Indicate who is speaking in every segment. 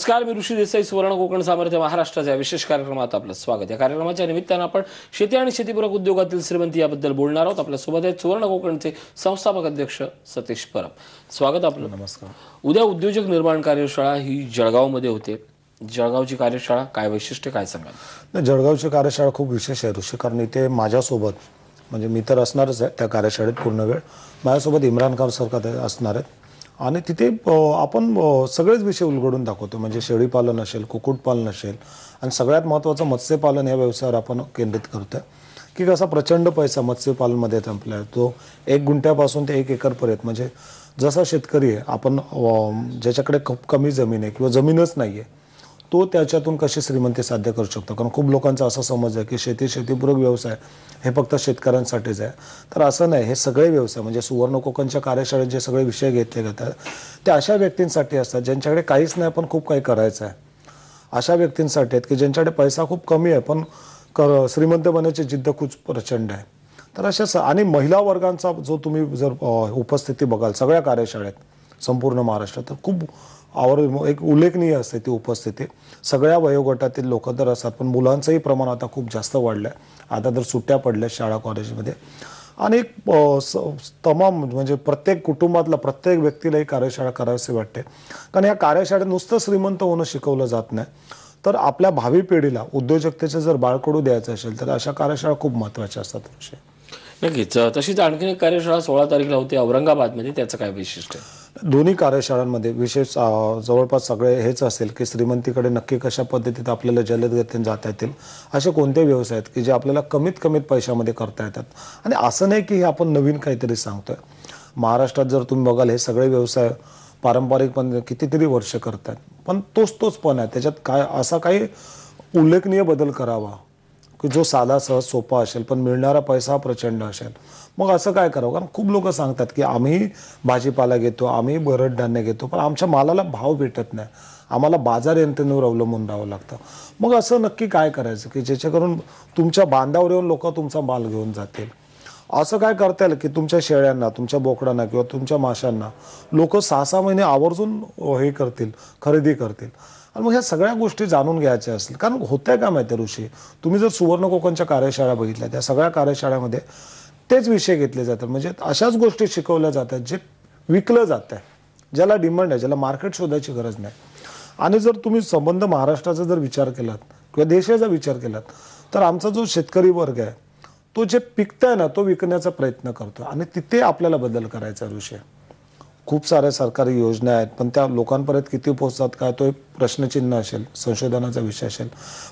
Speaker 1: नमस्कार मी ऋषी देसाई सुवर्ण कोकण सामर्थ्य महाराष्ट्राच्या विशेष कार्यक्रमात आपलं स्वागत या कार्यक्रमाच्या निमित्तानं आपण शेती आणि शेतीपूरक उद्योगातील श्रीमंती याबद्दल बोलणार आहोत सोबत आहेत सुवर्ण कोकणचे संस्थापक अध्यक्ष सतीश परब स्वागत आपलं नमस्कार उद्या उद्योजक निर्माण कार्यशाळा ही जळगावमध्ये होते जळगावची कार्यशाळा काय वैशिष्ट्य काय सांगाल
Speaker 2: जळगावची कार्यशाळा खूप विशेष आहे ऋषी कारण इथे माझ्यासोबत म्हणजे मी तर असणारच आहे त्या कार्यशाळेत पूर्ण वेळ माझ्यासोबत इम्रान खान सरकार असणार आहेत आणि तिथे आपण सगळेच विषय उलगडून दाखवतो म्हणजे पालन असेल कुक्कुटपालन असेल आणि सगळ्यात महत्त्वाचं मत्स्यपालन या व्यवसायावर आपण केंद्रित करतो आहे की कसा प्रचंड पैसा मत्स्यपालनमध्ये येत आपल्या तो एक गुंठ्यापासून ते एक एकरपर्यंत म्हणजे जसा शेतकरी आहे आपण ज्याच्याकडे खूप कमी जमीन आहे किंवा जमीनच नाही आहे तो त्याच्यातून कशी श्रीमंती साध्य करू शकतो कारण खूप लोकांचा असा समज आहे की शेती शेतीपूरक व्यवसाय हे फक्त शेतकऱ्यांसाठीच आहे तर असं नाही हे सगळे व्यवसाय म्हणजे सुवर्ण कोकणच्या कार्यशाळेत जे सगळे विषय घेतले जातात ते अशा व्यक्तींसाठी असतात ज्यांच्याकडे काहीच नाही पण खूप काही करायचं आहे अशा व्यक्तींसाठी आहेत की ज्यांच्याकडे पैसा खूप कमी आहे पण कर श्रीमंत बनायची जिद्द खूप प्रचंड आहे तर अशा आणि महिला वर्गांचा जो तुम्ही जर उपस्थिती बघाल सगळ्या कार्यशाळेत संपूर्ण महाराष्ट्रात तर खूप आवर एक उल्लेखनीय असते ती उपस्थिती सगळ्या वयोगटातील लोक तर असतात पण मुलांचंही प्रमाण आता खूप जास्त वाढलं आहे आता तर सुट्ट्या पडल्या शाळा कॉलेजमध्ये आणि एक तमाम म्हणजे प्रत्येक कुटुंबातला प्रत्येक व्यक्तीला ही कार्यशाळा करावीशी वाटते कारण या कार्यशाळेत नुसतं श्रीमंत होणं शिकवलं जात नाही तर आपल्या भावी पिढीला उद्योजकतेचं जर बाळकडू द्यायचं असेल तर अशा कार्यशाळा खूप महत्वाच्या
Speaker 1: असतात नक्कीच तशीच आणखी एक कार्यशाळा सोळा तारखेला होती औरंगाबादमध्ये त्याचं काय वैशिष्ट्य
Speaker 2: दोन्ही कार्यशाळांमध्ये विशेष जवळपास सगळे हेच असेल की श्रीमंतीकडे नक्की कशा पद्धतीत आपल्याला जलद गतीने जाता येतील असे कोणते व्यवसाय आहेत की जे आपल्याला कमीत कमीत पैशामध्ये करता येतात आणि असं नाही की हे आपण नवीन काहीतरी सांगतोय महाराष्ट्रात जर तुम्ही बघाल हे सगळे व्यवसाय पारंपरिकपणे कितीतरी वर्ष करतात पण तोच तोच पण आहे त्याच्यात काय असा काही उल्लेखनीय बदल करावा की जो साधा सहज सोपा असेल पण मिळणारा पैसा प्रचंड असेल मग असं काय करावं कारण खूप लोक सांगतात की आम्ही भाजीपाला घेतो आम्ही भरड धान्य घेतो पण आमच्या मालाला भाव भेटत नाही आम्हाला बाजार यंत्रणेवर अवलंबून राहावं लागतं मग असं नक्की काय करायचं की ज्याच्याकरून तुमच्या बांधावर येऊन लोक तुमचा माल घेऊन जातील असं काय करता येईल की तुमच्या शेळ्यांना तुमच्या बोकडांना किंवा तुमच्या माशांना लोक सहा सहा महिने आवर्जून हे करतील खरेदी करतील आणि मग ह्या सगळ्या गोष्टी जाणून घ्यायच्या असतील कारण होत्या का माहिती ऋषी तुम्ही जर सुवर्ण कोकणच्या कार्यशाळा बघितल्या त्या सगळ्या कार्यशाळेमध्ये तेच विषय घेतले जातात म्हणजे अशाच गोष्टी शिकवल्या जातात जे विकलं जात आहे ज्याला डिमांड आहे ज्याला मार्केट शोधायची गरज नाही आणि जर तुम्ही संबंध महाराष्ट्राचा जर विचार केलात किंवा देशाचा विचार केलात तर आमचा जो शेतकरी वर्ग आहे तो जे पिकताय ना तो विकण्याचा प्रयत्न करतो आणि तिथे आपल्याला बदल करायचा ऋषी खूप साऱ्या सरकारी योजना आहेत पण त्या लोकांपर्यंत किती पोहोचतात काय तो एक प्रश्नचिन्ह असेल संशोधनाचा विषय असेल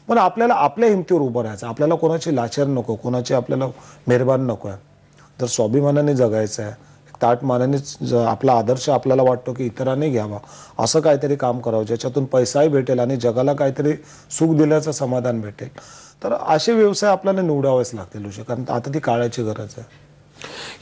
Speaker 2: पण आपल्याला आपल्या हिमतीवर उभं राहायचं आपल्याला कोणाची लाचार नको कोणाची आपल्याला मेहरबान नको आहे तर स्वाभिमानाने जगायचं आहे ताटमानाने आपला आदर्श आपल्याला वाटतो की इतरांनी घ्यावा असं काहीतरी काम करावं ज्याच्यातून पैसाही भेटेल आणि जगाला काहीतरी सुख दिल्याचं समाधान भेटेल तर असे व्यवसाय आपल्याला निवडावेच लागतील कारण आता ती काळाची गरज आहे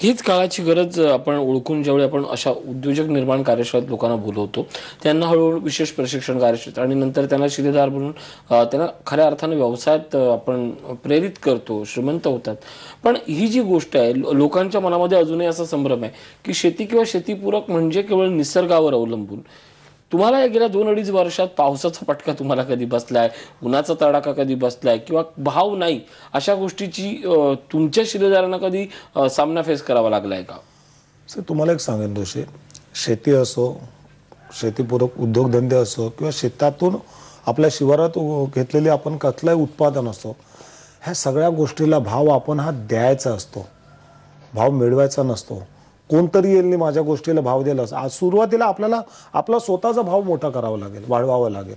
Speaker 1: हीच काळाची गरज आपण ओळखून ज्यावेळी आपण अशा उद्योजक निर्माण कार्यशाळेत लोकांना बोलवतो त्यांना हळूहळू विशेष प्रशिक्षण कार्यशाळेत आणि नंतर त्यांना शिलेदार बनून त्यांना खऱ्या अर्थाने व्यवसायात आपण प्रेरित करतो श्रीमंत होतात पण ही जी गोष्ट आहे लोकांच्या मनामध्ये अजूनही असा संभ्रम आहे की शेती किंवा शेतीपूरक म्हणजे केवळ निसर्गावर अवलंबून तुम्हाला गेल्या दोन अडीच वर्षात पावसाचा फटका तुम्हाला कधी बसलाय उन्हाचा तडाखा कधी बसलाय किंवा भाव नाही अशा गोष्टीची तुमच्या शिलेदारांना कधी सामना फेस करावा लागलाय का
Speaker 2: सर तुम्हाला एक सांगेन दोषी शेती असो शेतीपूरक उद्योगधंदे असो किंवा शेतातून आपल्या शिवारात घेतलेले आपण कसलंही उत्पादन असो ह्या सगळ्या गोष्टीला भाव आपण हा द्यायचा असतो भाव मिळवायचा नसतो कोणतरी येईल माझ्या गोष्टीला भाव दिला आज सुरुवातीला आपल्याला आपला स्वतःचा भाव मोठा करावा लागेल वाढवावा लागेल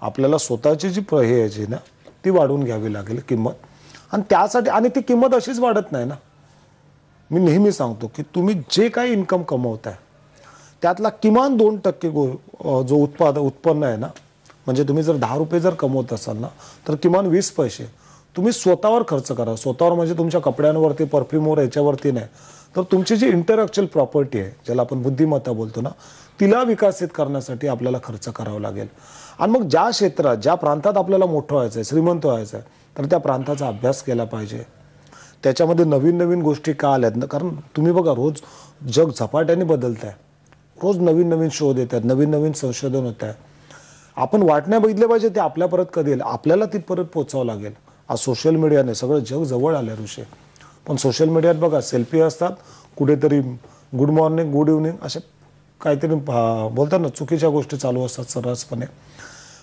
Speaker 2: आपल्याला स्वतःची जी हे आहे ना ती वाढवून घ्यावी लागेल किंमत आणि त्यासाठी आणि ती किंमत अशीच वाढत नाही ना मी नेहमी सांगतो की तुम्ही जे काही इन्कम कमवताय त्यातला किमान दोन टक्के गो जो उत्पाद उत्पन्न आहे ना म्हणजे तुम्ही जर दहा रुपये जर कमवत असाल ना तर किमान वीस पैसे तुम्ही स्वतःवर खर्च करा स्वतःवर म्हणजे तुमच्या कपड्यांवरती परफ्यूमवर याच्यावरती नाही तर तुमची जी इंटरॅक्च्युअल प्रॉपर्टी आहे ज्याला आपण बुद्धिमत्ता बोलतो ना तिला विकसित करण्यासाठी आपल्याला खर्च करावा लागेल आणि मग ज्या क्षेत्रात ज्या प्रांतात आपल्याला मोठं व्हायचं आहे श्रीमंत व्हायचं आहे तर त्या प्रांताचा अभ्यास केला पाहिजे त्याच्यामध्ये नवीन नवीन गोष्टी का आल्यात कारण तुम्ही बघा रोज जग झपाट्याने बदलत आहे रोज नवीन नवीन शोध येत नवीन नवीन संशोधन होत आहे आपण वाटण्या बघितले पाहिजे ते आपल्या परत कधी येईल आपल्याला तिथपर्यंत पोचावं लागेल आज सोशल मीडियाने सगळं जग जवळ आलं ऋषी पण सोशल मीडियात बघा सेल्फी असतात कुठेतरी गुड मॉर्निंग गुड इव्हनिंग असे काहीतरी बोलतात ना चुकीच्या गोष्टी चालू असतात सरसपणे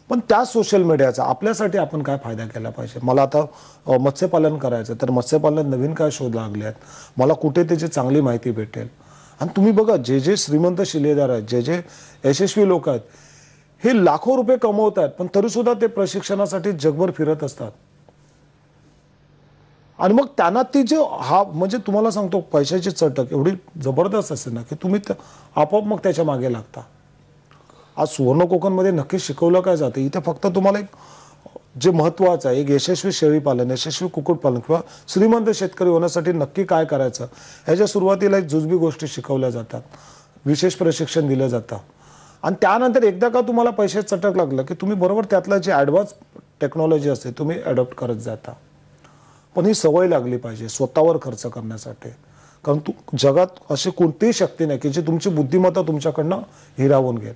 Speaker 2: पण त्या सोशल मीडियाचा आपल्यासाठी आपण काय फायदा केला पाहिजे मला आता मत्स्यपालन करायचं तर मत्स्यपालन नवीन काय शोध लागले आहेत मला कुठे त्याची चांगली माहिती भेटेल आणि तुम्ही बघा जे जे श्रीमंत शिलेदार आहेत जे जे यशस्वी लोक आहेत हे लाखो रुपये कमवत आहेत पण तरीसुद्धा ते प्रशिक्षणासाठी जगभर फिरत असतात आणि मग त्यांना ती जे हा म्हणजे तुम्हाला सांगतो पैशाची चटक एवढी जबरदस्त असते ना की तुम्ही आपोआप मग त्याच्या मागे लागता आज सुवर्ण कोकणमध्ये नक्कीच शिकवलं काय जातं इथे फक्त तुम्हाला एक जे महत्वाचं आहे एक यशस्वी पालन यशस्वी कुक्कुटपालन किंवा श्रीमंत शेतकरी होण्यासाठी नक्की काय करायचं ह्याच्या सुरुवातीला एक जुजबी गोष्टी शिकवल्या जातात विशेष प्रशिक्षण दिलं जातं आणि त्यानंतर एकदा का तुम्हाला पैसे चटक लागलं की तुम्ही बरोबर त्यातला जे ॲडव्हान्स टेक्नॉलॉजी असते तुम्ही अडॉप्ट करत जाता पण ही सवय लागली पाहिजे स्वतःवर खर्च करण्यासाठी कारण तू जगात अशी कोणतीही शक्ती नाही की जी तुमची बुद्धिमत्ता तुमच्याकडनं हिरावून घेत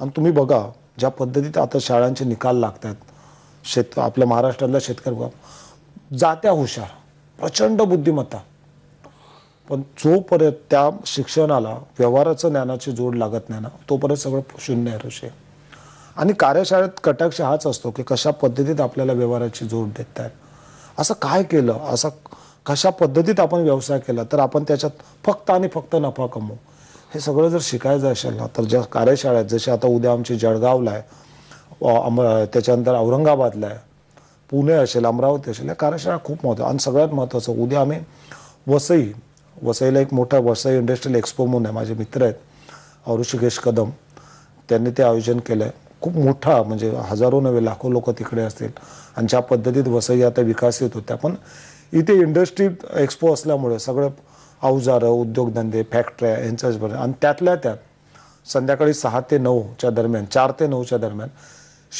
Speaker 2: आणि तुम्ही बघा ज्या पद्धतीत आता शाळांचे निकाल लागत आहेत शेत आपल्या महाराष्ट्रातल्या शेतकरी बघा जात्या हुशार प्रचंड बुद्धिमत्ता पण जोपर्यंत त्या शिक्षणाला व्यवहाराचं ज्ञानाची जोड लागत नाही ना तोपर्यंत सगळं शून्य आहे ऋषी आणि कार्यशाळेत कटाक्ष हाच असतो की कशा पद्धतीत आपल्याला व्यवहाराची जोड देत आहेत असं काय केलं असं कशा पद्धतीत आपण व्यवसाय केला तर आपण त्याच्यात फक्त आणि फक्त नफा कमवू हे सगळं जर शिकायचं असेल ना तर ज्या कार्यशाळा आहेत जसे आता उद्या आमची जळगावला आहे त्याच्यानंतर औरंगाबादला आहे पुणे असेल अमरावती असेल या कार्यशाळा खूप महत्त्व आणि सगळ्यात महत्त्वाचं उद्या आम्ही वसई वसईला एक मोठा वसई इंडस्ट्रियल एक्सपो म्हणून आहे माझे मित्र आहेत ऋषिकेश कदम त्यांनी ते आयोजन केलं आहे खूप मोठा म्हणजे हजारो नव्हे लाखो लोक तिकडे असतील आणि ज्या पद्धतीत वसई आता विकसित होत्या पण इथे इंडस्ट्री एक्सपो असल्यामुळे सगळं अवजारं उद्योगधंदे फॅक्टऱ्या यांचाच बरं आणि त्यातल्या त्यात संध्याकाळी सहा ते नऊच्या दरम्यान चार ते नऊच्या दरम्यान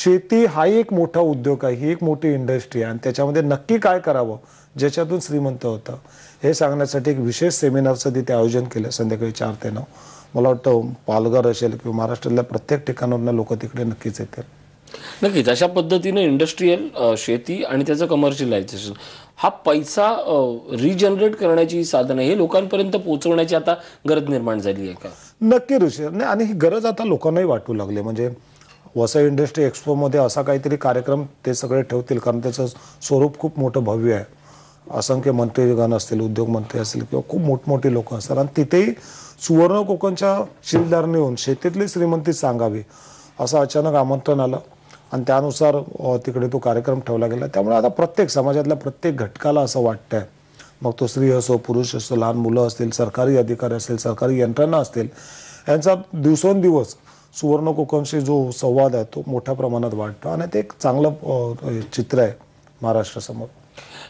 Speaker 2: शेती हा एक मोठा उद्योग आहे ही एक मोठी इंडस्ट्री आहे आणि त्याच्यामध्ये नक्की काय करावं ज्याच्यातून श्रीमंत होतं हे सांगण्यासाठी एक विशेष सेमिनारचं तिथे आयोजन केलं संध्याकाळी चार ते नऊ मला वाटतं पालघर असेल किंवा महाराष्ट्रातल्या प्रत्येक ठिकाणावरनं लोक तिकडे नक्कीच येतील
Speaker 1: नक्कीच अशा पद्धतीने इंडस्ट्रीयल शेती आणि त्याचं कमर्शियलायझेशन हा पैसा रिजनरेट करण्याची साधनं हे लोकांपर्यंत पोहोचवण्याची आता गरज निर्माण झाली आहे का
Speaker 2: नक्की ऋषी आणि ही गरज आता लोकांनाही वाटू लागली म्हणजे वसई इंडस्ट्री एक्सपोमध्ये असा काहीतरी कार्यक्रम ते सगळे ठेवतील कारण त्याचं स्वरूप खूप मोठं भव्य आहे असंख्य मंत्रीगण असतील उद्योग मंत्री असतील किंवा खूप मोठमोठी लोक असतात आणि तिथेही सुवर्ण कोकणच्या शिलदारने येऊन शेतीतली श्रीमंती सांगावी असं अचानक आमंत्रण आलं आणि त्यानुसार तिकडे तो कार्यक्रम ठेवला गेला त्यामुळे आता प्रत्येक समाजातल्या प्रत्येक घटकाला असं वाटतंय मग तो स्त्री असो पुरुष असो लहान मुलं असतील सरकारी अधिकारी असतील सरकारी यंत्रणा असतील यांचा दिवसोंदिवस सुवर्ण कोकणशी जो संवाद आहे तो मोठ्या प्रमाणात वाढतो आणि ते एक चांगलं चित्र आहे महाराष्ट्रासमोर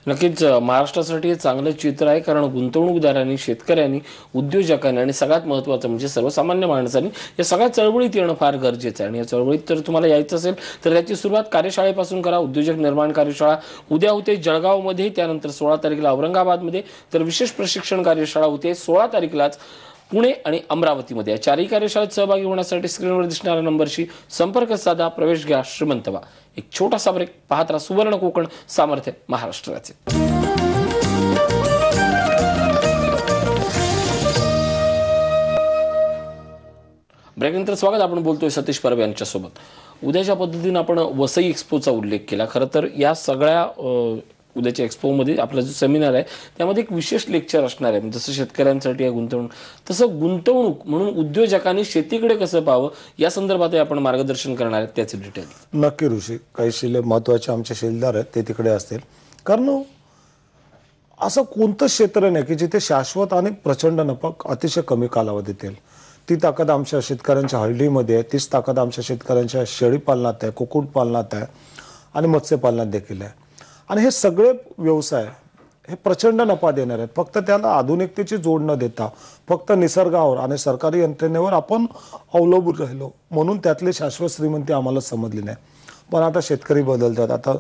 Speaker 1: नक्कीच महाराष्ट्रासाठी चांगलं चित्र आहे कारण गुंतवणूकदारांनी शेतकऱ्यांनी उद्योजकांनी आणि सगळ्यात महत्त्वाचं म्हणजे सर्वसामान्य माणसांनी या सगळ्या चळवळीत येणं फार गरजेचं आहे आणि या चळवळीत जर तुम्हाला यायचं असेल तर त्याची सुरुवात कार्यशाळेपासून करा उद्योजक निर्माण कार्यशाळा उद्या होते जळगावमध्ये त्यानंतर सोळा तारखेला औरंगाबादमध्ये तर विशेष प्रशिक्षण कार्यशाळा होते सोळा तारखेलाच पुणे आणि अमरावतीमध्ये या चारही कार्यशाळेत सहभागी होण्यासाठी स्क्रीनवर दिसणाऱ्या नंबरशी संपर्क साधा प्रवेश घ्या श्रीमंत एक छोटासा ब्रेक पाहत राहा सुवर्ण कोकण सामर्थ्य महाराष्ट्राचे ब्रेकनंतर स्वागत आपण बोलतोय सतीश परब यांच्यासोबत उद्याच्या पद्धतीनं आपण वसई एक्सपोचा उल्लेख केला खरं तर या सगळ्या उद्याच्या एक्सपोमध्ये आपला जो सेमिनार आहे त्यामध्ये एक विशेष लेक्चर असणार आहे जसं शेतकऱ्यांसाठी आहे गुंतवणूक तसं गुंतवणूक म्हणून उद्योजकांनी शेतीकडे कसं पाहावं या संदर्भात आपण मार्गदर्शन करणार आहेत त्याचे डिटेल
Speaker 2: नक्की ऋषी काही शिले महत्त्वाचे आमचे शिलदार आहेत ते तिकडे असतील कारण असं कोणतं क्षेत्र नाही की जिथे शाश्वत आणि प्रचंड नफा अतिशय कमी कालावधीत येईल ती ताकद आमच्या शेतकऱ्यांच्या हळदीमध्ये आहे तीच ताकद आमच्या शेतकऱ्यांच्या शेळीपालनात आहे कुकुटपालनात आहे आणि मत्स्यपालनात देखील आहे आणि हे सगळे व्यवसाय हे प्रचंड नफा देणार आहेत फक्त त्याला आधुनिकतेची जोड न देता फक्त निसर्गावर आणि सरकारी यंत्रणेवर आपण अवलंबून राहिलो म्हणून त्यातले शाश्वत श्रीमंती आम्हाला समजली नाही पण आता शेतकरी बदलतात आता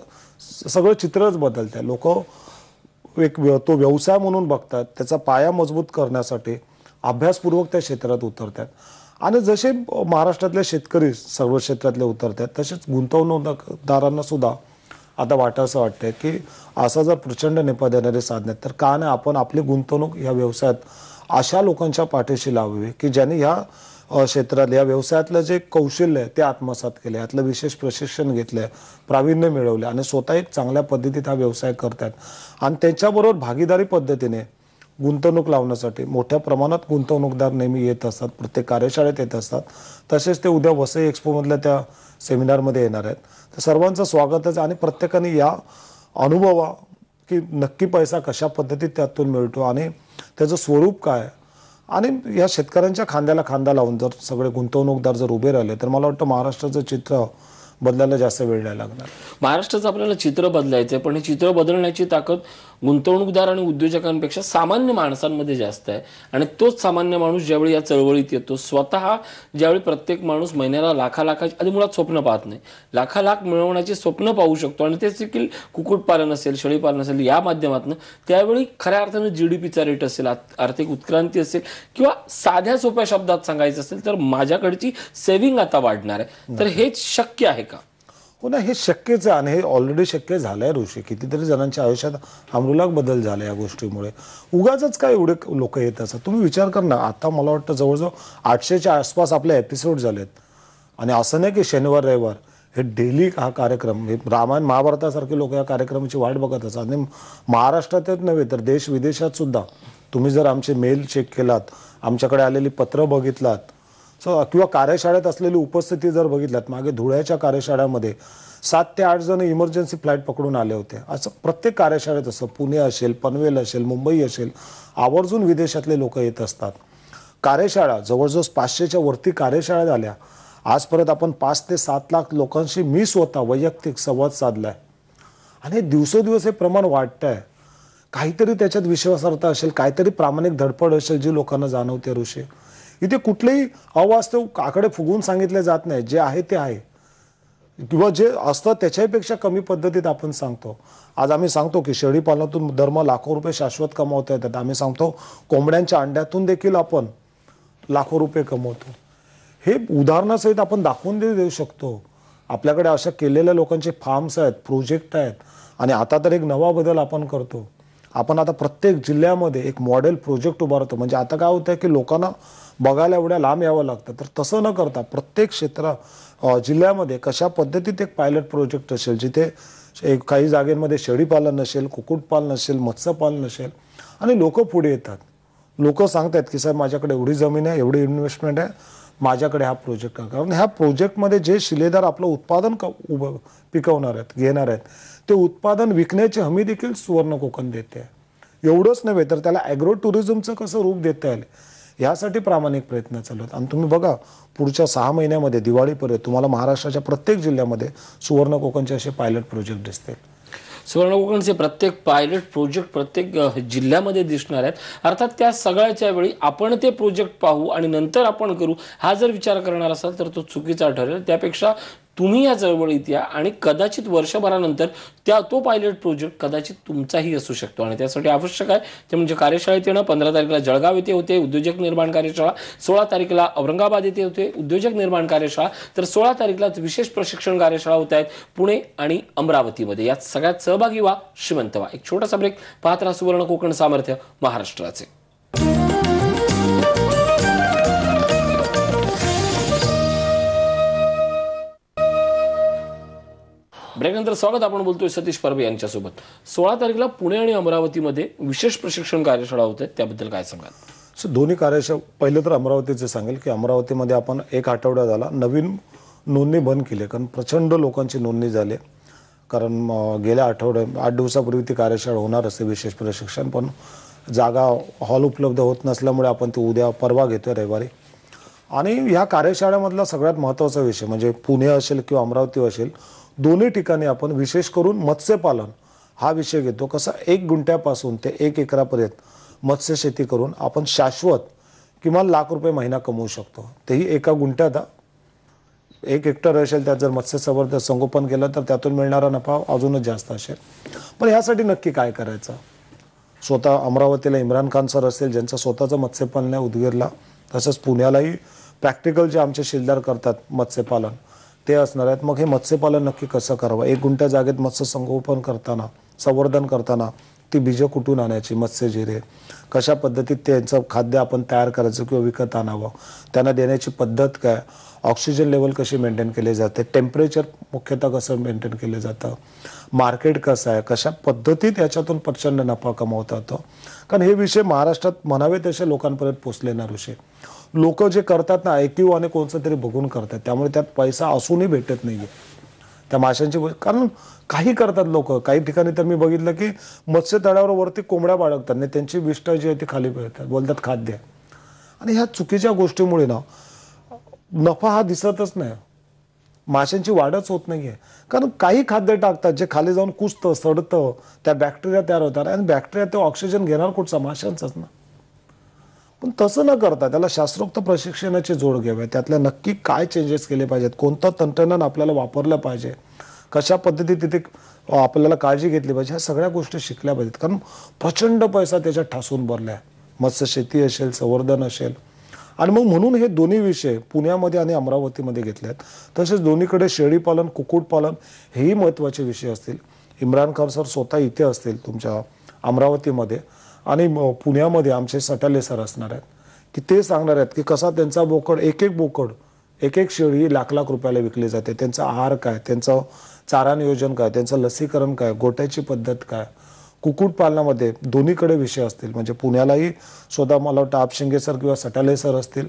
Speaker 2: सगळं चित्रच बदलतात लोक एक तो व्यवसाय म्हणून बघतात त्याचा पाया मजबूत करण्यासाठी अभ्यासपूर्वक त्या क्षेत्रात उतरतात आणि जसे महाराष्ट्रातले शेतकरी सर्व क्षेत्रातले उतरतात तसेच गुंतवणूकदारांना सुद्धा आता वाटा असं वाटतंय की असा जर प्रचंड नेपा देणारे साधने आहेत तर का नाही आपण आपली गुंतवणूक या व्यवसायात अशा लोकांच्या पाठीशी लावावी की ज्यांनी ह्या क्षेत्रात या व्यवसायातलं जे कौशल्य आहे ते आत्मसात केलं यातलं विशेष प्रशिक्षण घेतलं प्रावीण्य मिळवलं आणि स्वतः एक चांगल्या पद्धतीत हा व्यवसाय करतात आणि त्यांच्याबरोबर भागीदारी पद्धतीने गुंतवणूक लावण्यासाठी मोठ्या प्रमाणात गुंतवणूकदार नेहमी येत असतात प्रत्येक कार्यशाळेत येत असतात तसेच ते उद्या वसई एक्सपोमधल्या त्या सेमिनारमध्ये येणार आहेत तर सर्वांचं स्वागतच आणि प्रत्येकाने या अनुभवा की नक्की पैसा कशा पद्धतीत त्यातून मिळतो आणि त्याचं स्वरूप काय आणि या शेतकऱ्यांच्या खांद्याला खांदा लावून जर सगळे गुंतवणूकदार जर उभे राहिले तर मला वाटतं महाराष्ट्राचं चित्र बदलायला जास्त वेळ
Speaker 1: लागणार महाराष्ट्राचं आपल्याला चित्र बदलायचं पण हे चित्र बदलण्याची ताकद गुंतवणूकदार आणि उद्योजकांपेक्षा सामान्य माणसांमध्ये जास्त आहे आणि तोच सामान्य माणूस ज्यावेळी या चळवळीत येतो स्वतः ज्यावेळी प्रत्येक माणूस महिन्याला लाखा लाखाची आधी मुळात स्वप्न पाहत नाही लाखा लाख मिळवण्याचे स्वप्न पाहू शकतो आणि तेच देखील कुक्कुटपालन असेल शेळीपालन असेल या माध्यमातून त्यावेळी खऱ्या अर्थानं जी डी रेट असेल आर्थिक उत्क्रांती असेल किंवा साध्या सोप्या शब्दात सांगायचं असेल तर माझ्याकडची सेव्हिंग आता वाढणार आहे तर हेच शक्य आहे का हो ना हे
Speaker 2: शक्यच आहे आणि हे ऑलरेडी शक्य झालं आहे ऋषी कितीतरी जणांच्या आयुष्यात आमरुलाग बदल झाला या गोष्टीमुळे उगाच काय एवढे लोक येत असतात तुम्ही विचार कर ना आता मला वाटतं जवळजवळ आठशेच्या आसपास आपले एपिसोड झालेत आणि असं नाही की शनिवार रविवार हे डेली हा कार्यक्रम हे रामायण महाभारतासारखे लोक या कार्यक्रमाची वाट बघत असतात आणि महाराष्ट्रातच नव्हे तर देश विदेशात सुद्धा तुम्ही जर आमचे मेल चेक केलात आमच्याकडे आलेली पत्र बघितलात किंवा कार्यशाळेत असलेली उपस्थिती जर बघितल्यात मागे धुळ्याच्या कार्यशाळामध्ये सात ते आठ जण इमर्जन्सी फ्लाईट पकडून आले होते असं प्रत्येक कार्यशाळेत असं पुणे असेल पनवेल असेल मुंबई असेल आवर्जून विदेशातले लोक येत असतात कार्यशाळा जवळजवळ पाचशेच्या वरती कार्यशाळा झाल्या आजपर्यंत आपण पाच ते सात लाख लोकांशी मी स्वतः वैयक्तिक संवाद साधला आहे आणि दिवसोदिवस हे प्रमाण वाढतं आहे काहीतरी त्याच्यात विश्वासार्हता असेल काहीतरी प्रामाणिक धडपड असेल जी लोकांना जाणवते ऋषी इथे कुठलेही अवास्तव काकडे फुगवून सांगितले जात नाही जे आहे ते आहे किंवा जे असतं त्याच्यापेक्षा कमी पद्धतीत आपण सांगतो आज आम्ही सांगतो की शेळी पालनातून धर्म लाखो रुपये शाश्वत कमावता येतात आम्ही सांगतो कोंबड्यांच्या अंड्यातून देखील आपण लाखो रुपये कमवतो हे उदाहरणासहित आपण दाखवून देऊ देऊ शकतो आपल्याकडे अशा केलेल्या लोकांचे फार्म्स आहेत प्रोजेक्ट आहेत आणि आता तर एक नवा बदल आपण करतो आपण आता प्रत्येक जिल्ह्यामध्ये एक मॉडेल प्रोजेक्ट उभारतो म्हणजे आता काय होतं की लोकांना बघायला एवढ्या लांब यावं लागतं तर तसं न करता प्रत्येक क्षेत्र जिल्ह्यामध्ये कशा पद्धतीत एक पायलट प्रोजेक्ट असेल जिथे एक काही जागेमध्ये शेळीपालन नसेल कुक्कुटपालन असेल मत्स्यपालन नसेल आणि लोक पुढे येतात लोक सांगतात की सर माझ्याकडे एवढी जमीन आहे एवढी इन्व्हेस्टमेंट आहे माझ्याकडे हा प्रोजेक्ट आहे कारण ह्या प्रोजेक्टमध्ये जे शिलेदार आपलं उत्पादन उभं पिकवणार आहेत घेणार आहेत ते उत्पादन विकण्याची हमी देखील सुवर्ण कोकण देते एवढंच नव्हे तर त्याला ॲग्रो टुरिझमचं कसं रूप देता येईल यासाठी प्रामाणिक प्रयत्न चालू आणि तुम्ही बघा पुढच्या सहा महिन्यामध्ये दिवाळीपर्यंत तुम्हाला महाराष्ट्राच्या प्रत्येक जिल्ह्यामध्ये सुवर्ण कोकणचे असे पायलट प्रोजेक्ट दिसतील
Speaker 1: सुवर्ण कोकणचे प्रत्येक पायलट प्रोजेक्ट प्रत्येक जिल्ह्यामध्ये दिसणार आहेत अर्थात त्या सगळ्याच्या वेळी आपण ते प्रोजेक्ट पाहू आणि नंतर आपण करू हा जर विचार करणार असाल तर तो चुकीचा ठरेल त्यापेक्षा तुम्ही या चळवळीत या आणि कदाचित वर्षभरानंतर त्या तो पायलट प्रोजेक्ट कदाचित तुमचाही असू शकतो आणि त्यासाठी आवश्यक आहे ते म्हणजे कार्यशाळेत येणं पंधरा तारखेला जळगाव येथे होते उद्योजक निर्माण कार्यशाळा सोळा तारखेला औरंगाबाद येथे होते उद्योजक निर्माण कार्यशाळा तर सोळा तारखेला विशेष प्रशिक्षण कार्यशाळा होत आहेत पुणे आणि अमरावतीमध्ये यात सगळ्यात सहभागी व्हा श्रीमंत वा एक छोटासा ब्रेक पाहत सुवर्ण कोकण सामर्थ्य महाराष्ट्राचे ब्रेकनंतर स्वागत आपण बोलतोय सतीश परब यांच्यासोबत सोळा तारखेला पुणे आणि अमरावतीमध्ये विशेष प्रशिक्षण कार्यशाळा होते त्याबद्दल काय सांगाल
Speaker 2: सो दोन्ही कार्यशाळा पहिलं तर अमरावतीचं सांगेल की अमरावतीमध्ये आपण एक आठवडा झाला नवीन नोंदणी बंद केली कारण प्रचंड लोकांची नोंदणी झाली कारण गेल्या आठवड्या आठ दिवसापूर्वी ती कार्यशाळा होणार असते विशेष प्रशिक्षण पण जागा हॉल उपलब्ध होत नसल्यामुळे आपण ती उद्या परवा घेतोय रविवारी आणि ह्या कार्यशाळेमधला सगळ्यात महत्त्वाचा विषय म्हणजे पुणे असेल किंवा अमरावती असेल दोन्ही ठिकाणी आपण विशेष करून मत्स्यपालन हा विषय घेतो कसा एक गुंठ्यापासून ते एक एकरापर्यंत मत्स्यशेती करून आपण शाश्वत किमान लाख रुपये महिना कमवू शकतो तेही एका गुंठ्यात एक हेक्टर असेल त्यात जर मत्स्य संवर्धन संगोपन केलं तर त्यातून मिळणारा नफा अजूनच जास्त असेल पण ह्यासाठी नक्की काय करायचं स्वतः अमरावतीला इम्रान खान सर असेल ज्यांचं स्वतःचं मत्स्यपालन आहे उदगीरला तसंच पुण्यालाही प्रॅक्टिकल जे आमचे शिलदार करतात मत्स्यपालन ते असणार आहेत मग हे मत्स्यपालन नक्की कसं करावं एक गुंठ्या जागेत मत्स्य संगोपन करताना संवर्धन करताना ती बीजं कुठून आणायची मत्स्य मत्स्यजिरे कशा पद्धतीत त्यांचं खाद्य आपण तयार करायचं किंवा विकत आणावं त्यांना देण्याची पद्धत काय ऑक्सिजन लेवल कशी मेंटेन केले जाते टेम्परेचर मुख्यतः कसं मेंटेन केलं जातं मार्केट कसं आहे कशा पद्धतीत याच्यातून प्रचंड नफा कमावता येतो कारण हे विषय महाराष्ट्रात म्हणावे तसे लोकांपर्यंत ना विषय लोक जे करतात ना ऐकीव आणि कोणतं तरी बघून करतात त्यामुळे त्यात पैसा असूनही भेटत नाहीये त्या माशांची कारण काही करतात लोक काही ठिकाणी तर मी बघितलं की मत्स्य तळावर वरती कोंबड्या बाळगतात आणि त्यांची विष्ट जी आहे ती खाली पळतात बोलतात खाद्य आणि ह्या चुकीच्या गोष्टीमुळे ना नफा हा दिसतच नाही माशांची वाढच होत नाही आहे कारण काही खाद्य टाकतात जे खाली जाऊन कुसतं सडतं त्या बॅक्टेरिया तयार होतात आणि बॅक्टेरिया ते ऑक्सिजन घेणार कुठचा माशांचाच ना पण तसं न करता त्याला शास्त्रोक्त प्रशिक्षणाची जोड घ्यावी त्यातल्या नक्की काय चेंजेस केले पाहिजेत कोणतं तंत्रज्ञान आपल्याला वापरलं पाहिजे कशा पद्धती तिथे आपल्याला काळजी घेतली पाहिजे ह्या सगळ्या गोष्टी शिकल्या पाहिजेत कारण प्रचंड पैसा त्याच्यात ठासून भरला मत्स्य मत्स्यशेती असेल संवर्धन असेल आणि मग म्हणून हे दोन्ही विषय पुण्यामध्ये आणि अमरावतीमध्ये घेतले आहेत तसेच दोन्हीकडे शेळीपालन कुक्कुटपालन हेही महत्त्वाचे विषय असतील इम्रान खान सर स्वतः इथे असतील तुमच्या अमरावतीमध्ये आणि पुण्यामध्ये आमचे सटाले सर असणार आहेत की ते सांगणार आहेत की कसा त्यांचा बोकड एक एक बोकड एक एक शेळी ही लाख लाख रुपयाला विकली जाते त्यांचा आहार काय त्यांचं चारा नियोजन काय त्यांचं लसीकरण काय गोट्याची पद्धत काय कुक्कुटपालनामध्ये दोन्हीकडे विषय असतील म्हणजे पुण्यालाही स्वतः मला वाटतं आपशिंगे सर किंवा सटाले सर असतील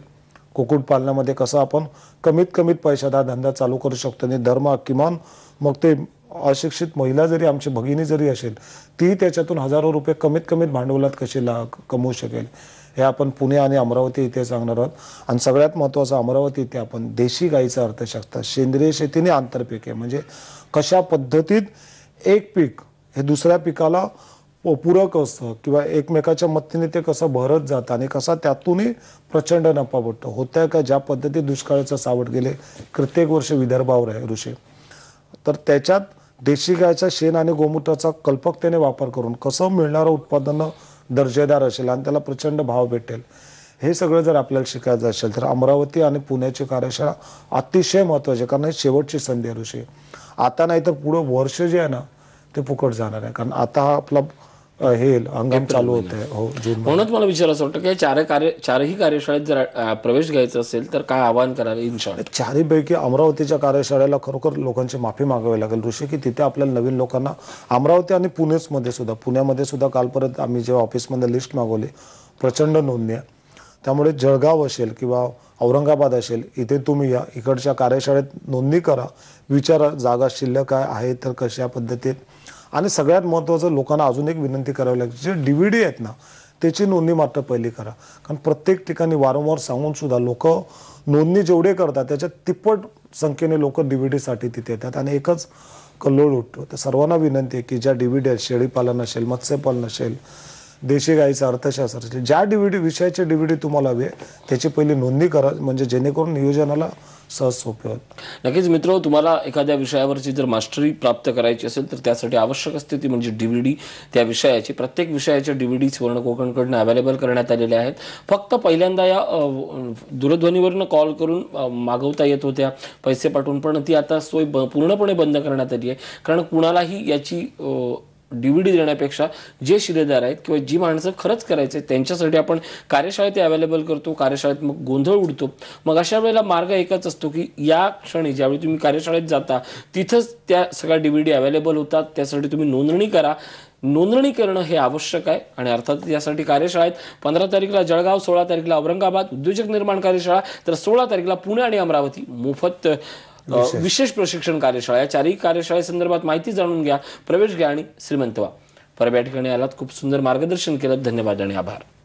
Speaker 2: कुक्कुटपालनामध्ये कसं आपण कमीत कमीत पैशात हा धंदा चालू करू शकतो आणि धर्म किमान मग ते अशिक्षित महिला जरी आमची भगिनी जरी असेल ती त्याच्यातून हजारो रुपये कमीत कमीत भांडवलात कशी ला कमवू शकेल हे आपण पुणे आणि अमरावती इथे सांगणार आहोत आणि सगळ्यात महत्त्वाचं अमरावती इथे आपण देशी गाईचा अर्थशास्त्र सेंद्रिय शेतीने आंतरपीक आहे म्हणजे कशा पद्धतीत एक पीक हे दुसऱ्या पिकाला पूरक असतं किंवा एकमेकाच्या मदतीने ते कसं भरत जातं आणि कसा त्यातूनही प्रचंड नफा पडतो होत्या का ज्या पद्धतीत दुष्काळाचं सावट गेले कित्येक वर्ष विदर्भावर आहे ऋषी तर त्याच्यात देशी गायचा शेण आणि गोमूत्राचा कल्पकतेने वापर करून कसं मिळणारं उत्पादन दर्जेदार असेल आणि त्याला प्रचंड भाव भेटेल हे सगळं जर आपल्याला शिकायचं असेल तर अमरावती आणि पुण्याची कार्यशाळा अतिशय महत्त्वाची कारण ही शेवटची संधी ऋषी आता नाही तर पुढं वर्ष जे आहे ना ते फुकट जाणार आहे कारण आता हा आपला हे हंगाम चालू होत
Speaker 1: आहे हो मला विचारायचं वाटतं की चार कार्य चारही कार्यशाळेत जर प्रवेश घ्यायचा असेल तर काय आवाहन कराल चारही पैकी
Speaker 2: चारीपैकी अमरावतीच्या कार्यशाळेला खरोखर लोकांची माफी मागावी लागेल ऋषी की तिथे आपल्याला नवीन लोकांना अमरावती आणि मध्ये सुद्धा पुण्यामध्ये सुद्धा कालपर्यंत आम्ही जेव्हा ऑफिसमध्ये लिस्ट मागवली प्रचंड नोंदणी आहे त्यामुळे जळगाव असेल किंवा औरंगाबाद असेल इथे तुम्ही या इकडच्या कार्यशाळेत नोंदणी करा विचारा जागा शिल्लक काय आहे तर कशा पद्धतीत आणि सगळ्यात महत्त्वाचं लोकांना अजून एक विनंती करावी लागते जे डी व्ही डी आहेत ना त्याची नोंदणी मात्र पहिली करा कारण प्रत्येक ठिकाणी वारंवार सांगून सुद्धा लोक नोंदणी जेवढे करतात त्याच्या तिप्पट संख्येने लोक डी व्ही डीसाठी तिथे येतात आणि एकच कल्लोळ उठतो तर सर्वांना विनंती आहे की ज्या डी व्ही डी आहेत शेळीपालन असेल मत्स्यपालन असेल देशी गाईचं असेल ज्या डीव्हीडी विषयाचे डीव्हीडी तुम्हाला हवी आहे त्याची पहिली नोंदणी करा म्हणजे जेणेकरून नियोजनाला सहज सोपे होत
Speaker 1: नक्कीच मित्र तुम्हाला एखाद्या विषयावरची जर मास्टरी प्राप्त करायची असेल तर त्यासाठी आवश्यक असते ती म्हणजे डीव्हीडी त्या विषयाची प्रत्येक विषयाच्या डीव्हीडी सुवर्ण कोकणकडनं अवेलेबल करण्यात आलेल्या आहेत फक्त पहिल्यांदा या दूरध्वनीवरनं कॉल करून मागवता येत होत्या पैसे पाठवून पण ती आता सोय पूर्णपणे बंद करण्यात आली आहे कारण कुणालाही याची डीव्हीडी देण्यापेक्षा जे शिलेदार आहेत किंवा जी माणसं खरंच करायचे त्यांच्यासाठी आपण कार्यशाळेत अवेलेबल करतो कार्यशाळेत मग गोंधळ उडतो मग अशा वेळेला मार्ग एकच असतो की या क्षणी ज्यावेळी तुम्ही कार्यशाळेत जाता तिथंच त्या सगळ्या डीव्हीडी अवेलेबल होतात त्यासाठी तुम्ही नोंदणी करा नोंदणी करणं हे आवश्यक आहे आणि अर्थात यासाठी कार्यशाळेत पंधरा तारीखला जळगाव सोळा तारीखला औरंगाबाद उद्योजक निर्माण कार्यशाळा तर सोळा तारीखला पुणे आणि अमरावती मोफत विशेष प्रशिक्षण कार्यशाळा या चारही कार्यशाळेसंदर्भात माहिती जाणून घ्या प्रवेश घ्या आणि श्रीमंत व्हा परब ठिकाणी आलात खूप सुंदर मार्गदर्शन केलं धन्यवाद आणि आभार